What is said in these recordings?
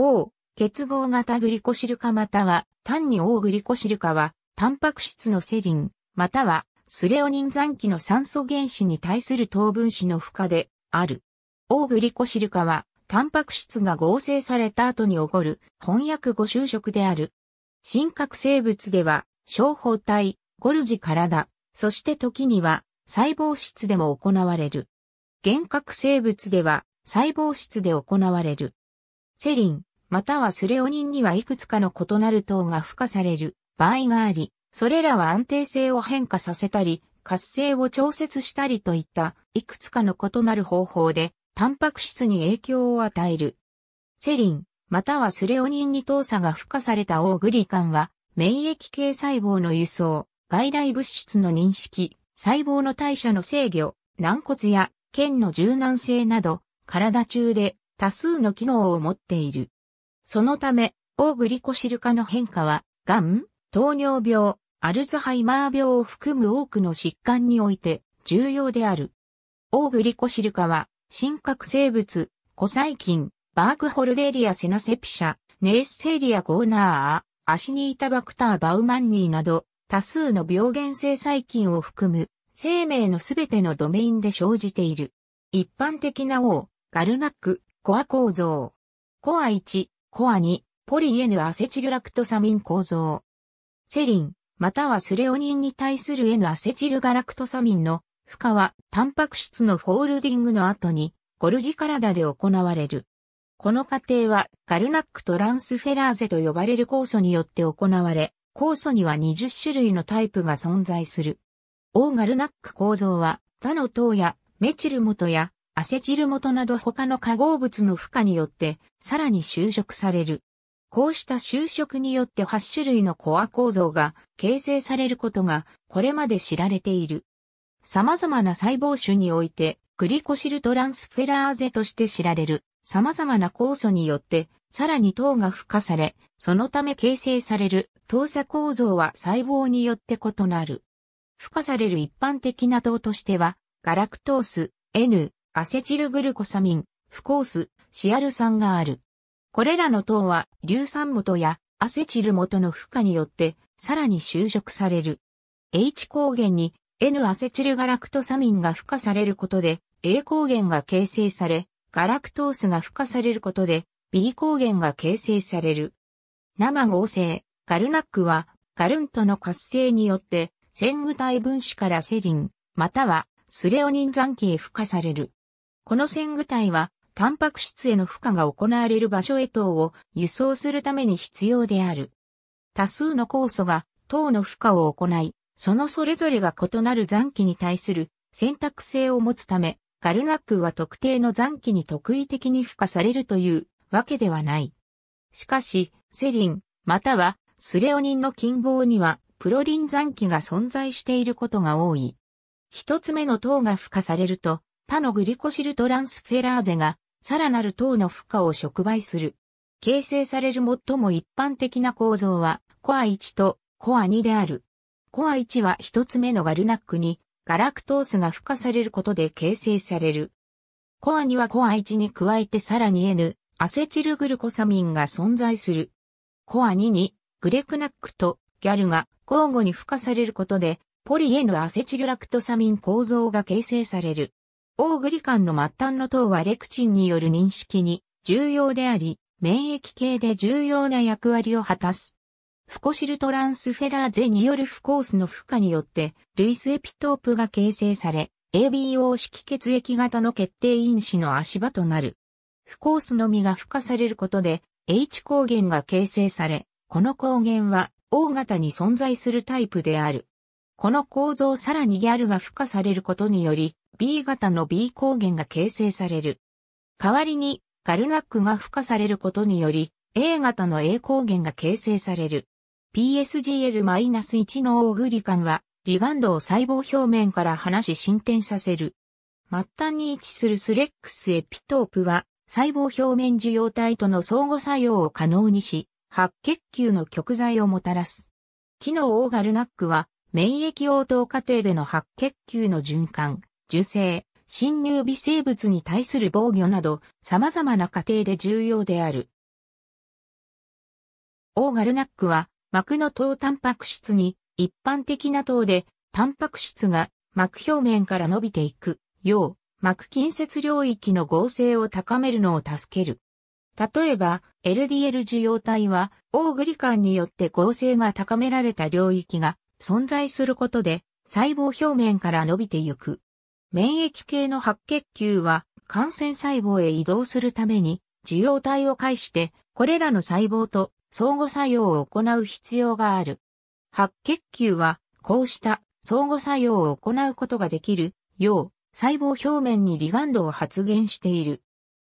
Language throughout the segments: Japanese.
O、結合型グリコシル化または、単に O グリコシル化は、タンパク質のセリン、または、スレオニン残機の酸素原子に対する糖分子の負荷で、ある。O グリコシル化は、タンパク質が合成された後に起こる、翻訳ご就職である。真核生物では、小胞体、ゴルジ体、そして時には、細胞質でも行われる。原核生物では、細胞質で行われる。セリン、またはスレオニンにはいくつかの異なる糖が付加される場合があり、それらは安定性を変化させたり、活性を調節したりといったいくつかの異なる方法で、タンパク質に影響を与える。セリン、またはスレオニンに糖鎖が付加されたオーグリカンは、免疫系細胞の輸送、外来物質の認識、細胞の代謝の制御、軟骨や腱の柔軟性など、体中で多数の機能を持っている。そのため、オーグリコシル化の変化は、がん、糖尿病、アルツハイマー病を含む多くの疾患において重要である。オーグリコシル化は、真核生物、古細菌、バークホルデリアセナセピシャ、ネースセリアゴーナー、アシニータバクターバウマンニーなど、多数の病原性細菌を含む、生命のすべてのドメインで生じている。一般的な王、ガルナック、コア構造。コア1、コアに、ポリエヌアセチルラクトサミン構造。セリン、またはスレオニンに対する N アセチルガラクトサミンの負荷は、タンパク質のフォールディングの後に、ゴルジ体で行われる。この過程は、ガルナックトランスフェラーゼと呼ばれる酵素によって行われ、酵素には20種類のタイプが存在する。オーガルナック構造は、他の糖やメチル元やアセチル元など他の化合物の負荷によってさらに就職される。こうした就職によって8種類のコア構造が形成されることがこれまで知られている。様々な細胞種においてグリコシルトランスフェラーゼとして知られる様々な酵素によってさらに糖が付加され、そのため形成される糖鎖構造は細胞によって異なる。付加される一般的な糖としては、ガラクトース、N、アセチルグルコサミン、フコース、シアル酸がある。これらの糖は、硫酸元やアセチル元の負荷によって、さらに収縮される。H 抗原に N アセチルガラクトサミンが付加されることで、A 抗原が形成され、ガラクトースが付加されることで、B 抗原が形成される。生合成、ガルナックは、ガルントの活性によって、線具体分子からセリン、またはスレオニン残機へ付加される。この線具体は、タンパク質への負荷が行われる場所へ糖を輸送するために必要である。多数の酵素が糖の負荷を行い、そのそれぞれが異なる残機に対する選択性を持つため、ガルナックは特定の残機に特異的に付加されるというわけではない。しかし、セリン、またはスレオニンの近傍にはプロリン残機が存在していることが多い。一つ目の糖が付加されると、他のグリコシルトランスフェラーゼが、さらなる糖の負荷を触媒する。形成される最も一般的な構造は、コア1とコア2である。コア1は一つ目のガルナックに、ガラクトースが付加されることで形成される。コア2はコア1に加えてさらに N、アセチルグルコサミンが存在する。コア2に、グレクナックとギャルが交互に付加されることで、ポリ N アセチルラクトサミン構造が形成される。オーグリカンの末端の糖はレクチンによる認識に重要であり、免疫系で重要な役割を果たす。フコシルトランスフェラーゼによるフコースの負荷によって、ルイスエピトープが形成され、ABO 式血液型の決定因子の足場となる。フコースのみが付加されることで、H 抗原が形成され、この抗原は O 型に存在するタイプである。この構造さらにギャルが付加されることにより、B 型の B 抗原が形成される。代わりに、ガルナックが付加されることにより、A 型の A 抗原が形成される。PSGL-1 のオーグリカンは、リガンドを細胞表面から離し進展させる。末端に位置するスレックスエピトープは、細胞表面受容体との相互作用を可能にし、白血球の極剤をもたらす。機能オーガルナックは、免疫応答過程での白血球の循環、受精、侵入微生物に対する防御など、様々な過程で重要である。オーガルナックは、膜の糖タンパク質に、一般的な糖で、タンパク質が膜表面から伸びていく、よう、膜近接領域の合成を高めるのを助ける。例えば、LDL 受容体は、オーグリカンによって合成が高められた領域が存在することで、細胞表面から伸びてゆく。免疫系の白血球は感染細胞へ移動するために受容体を介してこれらの細胞と相互作用を行う必要がある。白血球はこうした相互作用を行うことができるよう細胞表面にリガンドを発現している。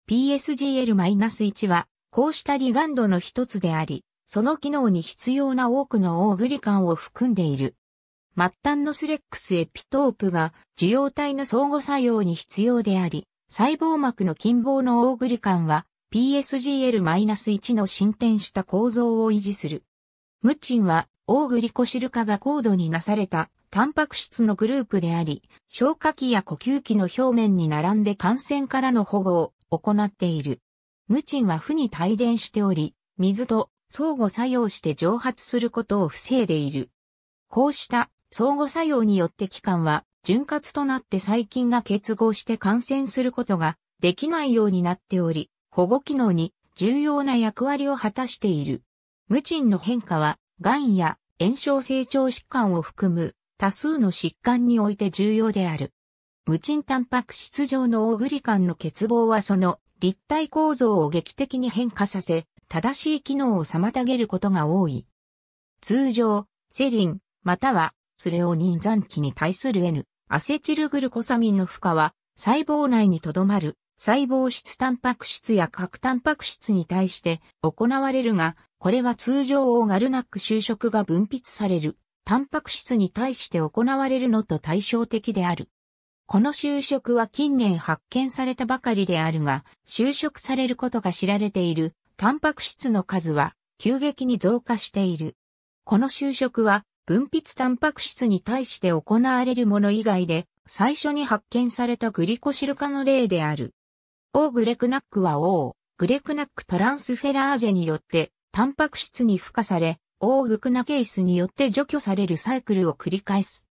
PSGL-1 はこうしたリガンドの一つであり、その機能に必要な多くのオーグリカンを含んでいる。末端のスレックスエピトープが受容体の相互作用に必要であり、細胞膜の近傍のオーグリカンは PSGL-1 の進展した構造を維持する。ムチンはオーグリコシル化が高度になされたタンパク質のグループであり、消化器や呼吸器の表面に並んで感染からの保護を行っている。ムチンは負に帯電しており、水と相互作用して蒸発することを防いでいる。こうした相互作用によって器官は潤滑となって細菌が結合して感染することができないようになっており、保護機能に重要な役割を果たしている。無賃の変化は、癌や炎症成長疾患を含む多数の疾患において重要である。無賃タンパク質上のオーグリカンの欠乏はその立体構造を劇的に変化させ、正しい機能を妨げることが多い。通常、セリン、またはスレオニン残機に対する N、アセチルグルコサミンの負荷は、細胞内にとどまる、細胞質タンパク質や核タンパク質に対して行われるが、これは通常オーガルナック就職が分泌される、タンパク質に対して行われるのと対照的である。この就職は近年発見されたばかりであるが、就職されることが知られている、タンパク質の数は急激に増加している。この就職は分泌タンパク質に対して行われるもの以外で、最初に発見されたグリコシル化の例である。O グレクナックは O、グレクナックトランスフェラーゼによって、タンパク質に付加され、O グクナケースによって除去されるサイクルを繰り返す。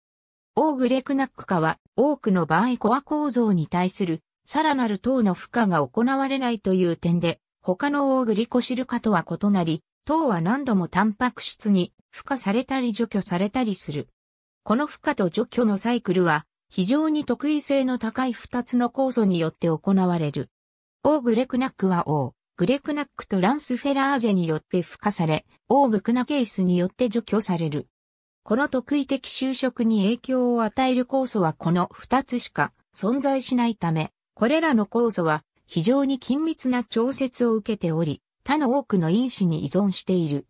O グレクナック化は、多くの場合コア構造に対する、さらなる糖の負荷が行われないという点で、他の O グリコシル化とは異なり、糖は何度もタンパク質に付加されたり除去されたりする。この孵化と除去のサイクルは非常に特異性の高い2つの酵素によって行われる。オーグレクナックはー、グレクナックとランスフェラーゼによって付加され、オーグクナケースによって除去される。この特異的就職に影響を与える酵素はこの2つしか存在しないため、これらの酵素は非常に緊密な調節を受けており、他の多くの因子に依存している。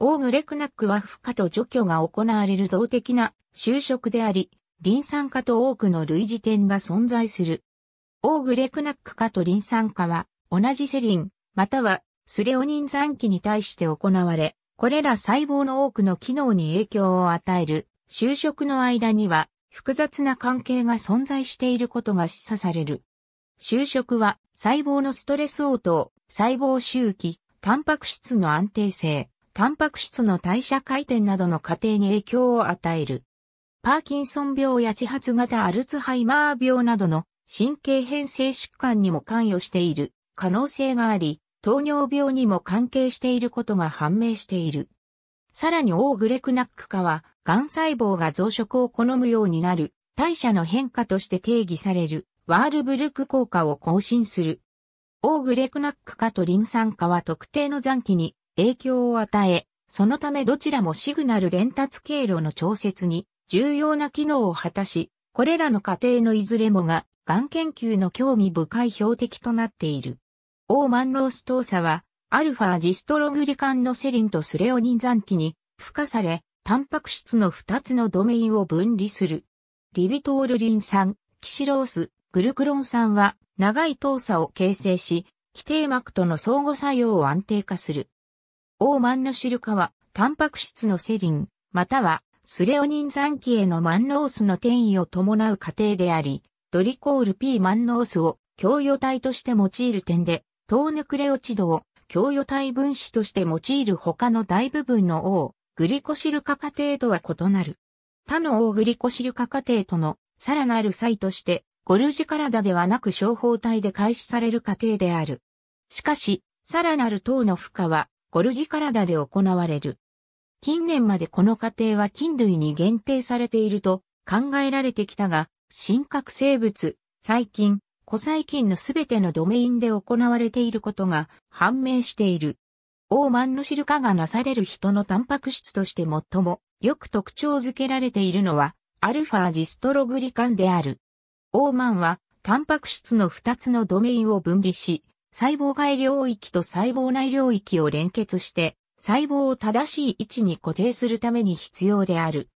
オーグレクナックは負荷と除去が行われる動的な就職であり、リン酸化と多くの類似点が存在する。オーグレクナック化とリン酸化は、同じセリン、またはスレオニン酸機に対して行われ、これら細胞の多くの機能に影響を与える、就職の間には複雑な関係が存在していることが示唆される。就職は細胞のストレス応答、細胞周期、タンパク質の安定性、タンパク質の代謝回転などの過程に影響を与える。パーキンソン病や地発型アルツハイマー病などの神経変性疾患にも関与している可能性があり、糖尿病にも関係していることが判明している。さらにオーグレクナック化は、癌細胞が増殖を好むようになる、代謝の変化として定義される、ワールブルク効果を更新する、オーグレクナック化とリン酸化は特定の残機に影響を与え、そのためどちらもシグナル伝達経路の調節に重要な機能を果たし、これらの過程のいずれもが、がん研究の興味深い標的となっている。オーマンロース等差は、アルファジストログリカンのセリンとスレオニン残機に付加され、タンパク質の2つのドメインを分離する。リビトールリン酸、キシロース、グルクロン酸は長い糖鎖を形成し、基底膜との相互作用を安定化する。オーマンのシル化は、タンパク質のセリン、またはスレオニン酸機へのマンノースの転移を伴う過程であり、ドリコール P マンノースを共用体として用いる点で、糖ヌクレオチドを共用体分子として用いる他の大部分の O、グリコシル化過程とは異なる。他の O グリコシル化過程とのさらなる際として、ゴルジラ体ではなく小胞体で開始される過程である。しかし、さらなる糖の負荷は、ゴルジ体で行われる。近年までこの過程は菌類に限定されていると考えられてきたが、真核生物、細菌、古細菌のすべてのドメインで行われていることが判明している。オーマンの汁化がなされる人のタンパク質として最もよく特徴づけられているのは、アルファジストログリカンである。オーマンは、タンパク質の2つのドメインを分離し、細胞外領域と細胞内領域を連結して、細胞を正しい位置に固定するために必要である。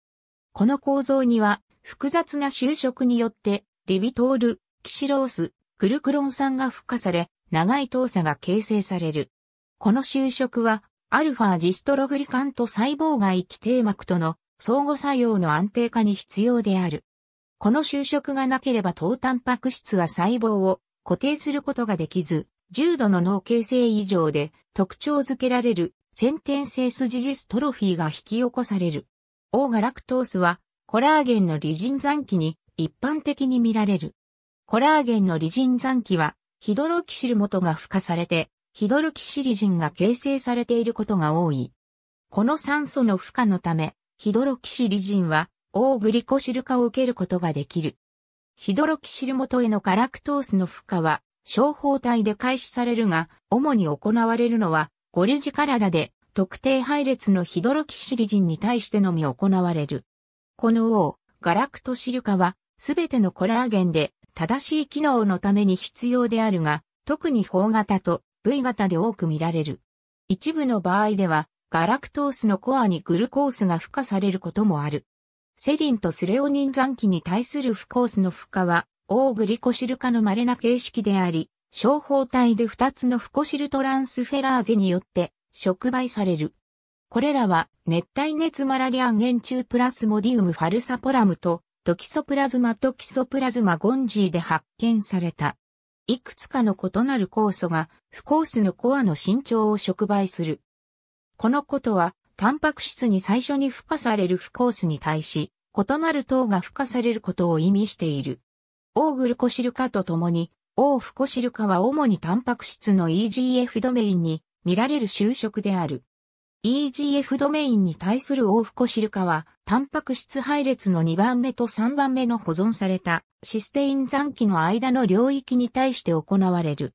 この構造には、複雑な就職によって、リビトール、キシロース、クルクロン酸が付加され、長い糖鎖が形成される。この就職は、アルファジストログリカンと細胞外基底膜との相互作用の安定化に必要である。この就職がなければ糖タンパク質は細胞を固定することができず、重度の脳形成異常で特徴づけられる先天性筋ジストロフィーが引き起こされる。オーガラクトースはコラーゲンの離ン残機に一般的に見られる。コラーゲンの離ン残機はヒドロキシル元が付加されてヒドロキシリジンが形成されていることが多い。この酸素の負荷のため、ヒドロキシリジンは大グリコシル化を受けることができる。ヒドロキシル元へのガラクトースの負荷は、小胞体で開始されるが、主に行われるのは、ゴルジ体で、特定配列のヒドロキシリジンに対してのみ行われる。この O、ガラクトシル化は、すべてのコラーゲンで、正しい機能のために必要であるが、特に方型と V 型で多く見られる。一部の場合では、ガラクトースのコアにグルコースが付加されることもある。セリンとスレオニン残機に対する不コースの負荷は、オーグリコシル化の稀な形式であり、小胞体で2つのフコシルトランスフェラーゼによって触媒される。これらは熱帯熱マラリアン原虫プラスモディウムファルサポラムとトキソプラズマトキソプラズマゴンジーで発見された。いくつかの異なる酵素が不コースのコアの身長を触媒する。このことはタンパク質に最初に付加される不コースに対し、異なる糖が付加されることを意味している。オーグルコシルカとともに、オーフコシルカは主にタンパク質の EGF ドメインに見られる就職である。EGF ドメインに対するオーフコシルカは、タンパク質配列の2番目と3番目の保存されたシステイン残機の間の領域に対して行われる。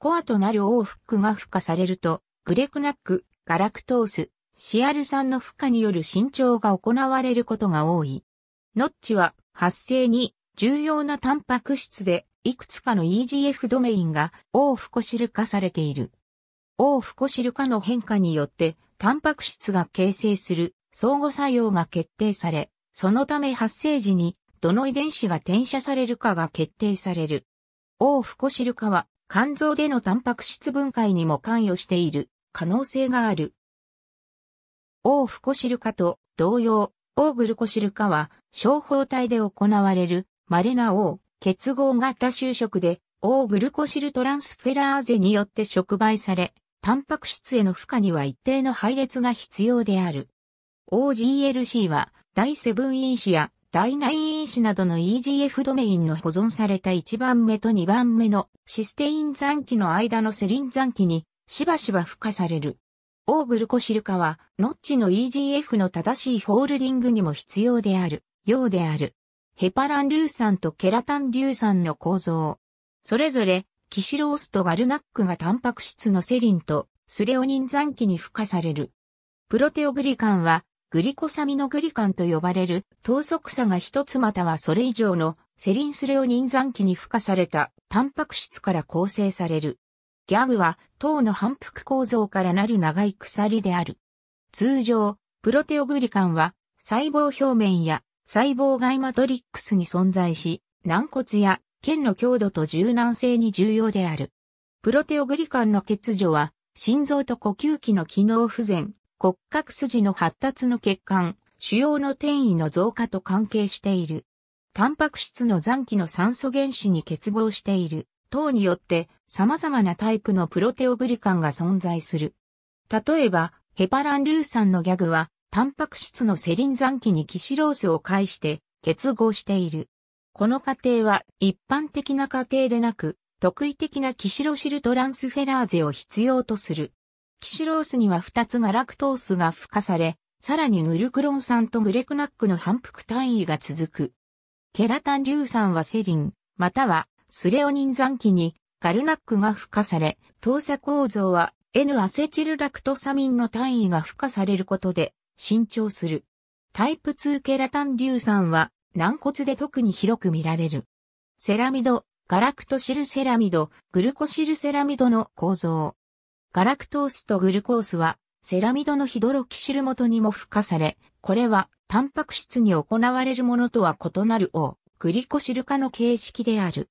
コアとなるオーフックが付加されると、グレクナック、ガラクトース、シアル酸の負荷による新長が行われることが多い。ノッチは発生に重要なタンパク質でいくつかの EGF ドメインがーフコシル化されている。ーフコシル化の変化によってタンパク質が形成する相互作用が決定され、そのため発生時にどの遺伝子が転写されるかが決定される。ーフコシル化は肝臓でのタンパク質分解にも関与している可能性がある。オーフコシルカと同様、オーグルコシルカは、小胞体で行われる、稀なー結合型就職で、オーグルコシルトランスフェラーゼによって触媒され、タンパク質への負荷には一定の配列が必要である。OGLC は、第7因子や第9因子などの EGF ドメインの保存された1番目と2番目のシステイン残機の間のセリン残機にしばしば付加される。オーグルコシルカは、ノッチの EGF の正しいホールディングにも必要である、ようである。ヘパラン硫酸とケラタン硫酸の構造。それぞれ、キシロースとガルナックがタンパク質のセリンとスレオニン残機に付加される。プロテオグリカンは、グリコサミノグリカンと呼ばれる、等速差が一つまたはそれ以上のセリンスレオニン残機に付加されたタンパク質から構成される。ギャグは塔の反復構造からなる長い鎖である。通常、プロテオグリカンは細胞表面や細胞外マトリックスに存在し、軟骨や腱の強度と柔軟性に重要である。プロテオグリカンの欠如は、心臓と呼吸器の機能不全、骨格筋の発達の欠陥、腫瘍の転移の増加と関係している。タンパク質の残機の酸素原子に結合している。等によって様々なタイプのプロテオグリカンが存在する。例えば、ヘパランルーのギャグは、タンパク質のセリン残機にキシロースを介して結合している。この過程は一般的な過程でなく、特異的なキシロシルトランスフェラーゼを必要とする。キシロースには2つがラクトースが付加され、さらにグルクロン酸とグレクナックの反復単位が続く。ケラタン硫酸はセリン、またはスレオニン残機にガルナックが付加され、糖鎖構造は N アセチルラクトサミンの単位が付加されることで伸長する。タイプ2ケラタン硫酸は軟骨で特に広く見られる。セラミド、ガラクトシルセラミド、グルコシルセラミドの構造。ガラクトースとグルコースはセラミドのヒドロキシル元にも付加され、これはタンパク質に行われるものとは異なる O、グリコシル化の形式である。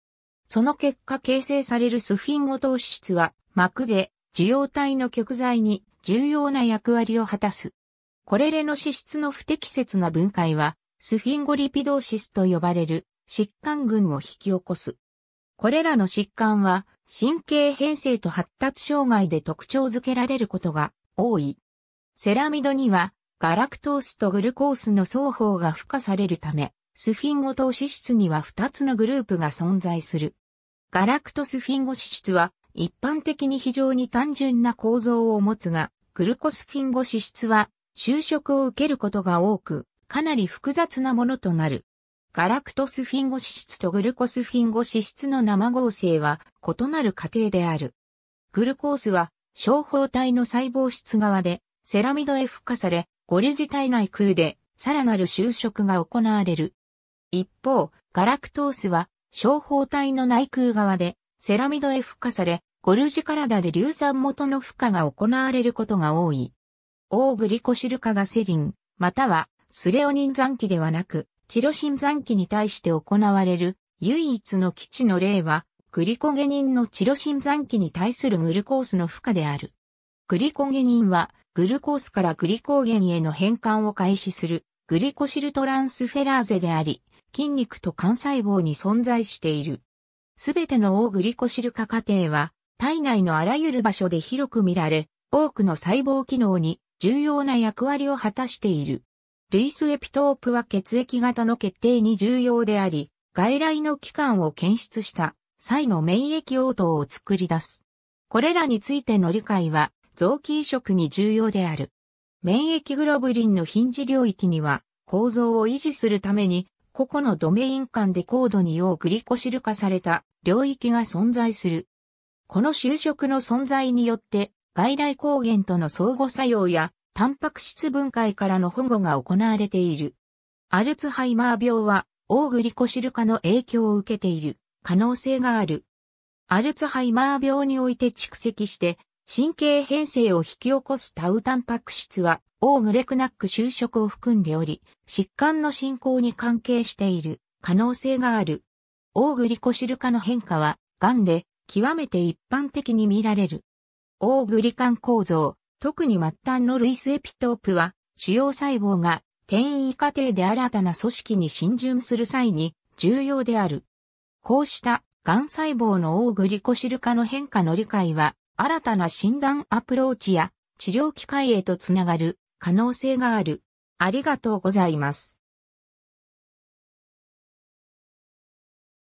その結果形成されるスフィンゴ糖質は膜で受容体の極材に重要な役割を果たす。これらの脂質の不適切な分解はスフィンゴリピドーシスと呼ばれる疾患群を引き起こす。これらの疾患は神経変性と発達障害で特徴づけられることが多い。セラミドにはガラクトースとグルコースの双方が付加されるため、スフィンゴ糖脂質には2つのグループが存在する。ガラクトスフィンゴ脂質は一般的に非常に単純な構造を持つが、グルコスフィンゴ脂質は就職を受けることが多く、かなり複雑なものとなる。ガラクトスフィンゴ脂質とグルコスフィンゴ脂質の生合成は異なる過程である。グルコースは小胞体の細胞質側でセラミドへ付加され、ゴリジ体内空でさらなる就職が行われる。一方、ガラクトースは小砲体の内空側でセラミドへ付加され、ゴルジ体で硫酸元の孵化が行われることが多い。オーグリコシルカガセリン、またはスレオニン残機ではなく、チロシン残機に対して行われる唯一の基地の例は、グリコゲニンのチロシン残機に対するグルコースの負荷である。グリコゲニンは、グルコースからグリコーゲンへの変換を開始する、グリコシルトランスフェラーゼであり、筋肉と肝細胞に存在している。すべての O グリコシル化過程は、体内のあらゆる場所で広く見られ、多くの細胞機能に重要な役割を果たしている。ルイスエピトープは血液型の決定に重要であり、外来の器官を検出した際の免疫応答を作り出す。これらについての理解は臓器移植に重要である。免疫グロブリンのヒンジ領域には構造を維持するために個々のドメイン間で高度に多グリコシル化された領域が存在する。この就職の存在によって、外来抗原との相互作用や、タンパク質分解からの保護が行われている。アルツハイマー病は、オーグリコシル化の影響を受けている可能性がある。アルツハイマー病において蓄積して神経変性を引き起こすタウタンパク質は、オーグレクナック就職を含んでおり、疾患の進行に関係している可能性がある。オーグリコシル化の変化は、癌で極めて一般的に見られる。オーグリカン構造、特に末端のルイスエピトープは、主要細胞が転移過程で新たな組織に浸潤する際に重要である。こうした癌細胞のオーグリコシル化の変化の理解は、新たな診断アプローチや治療機会へとつながる可能性がある。ありがとうございます。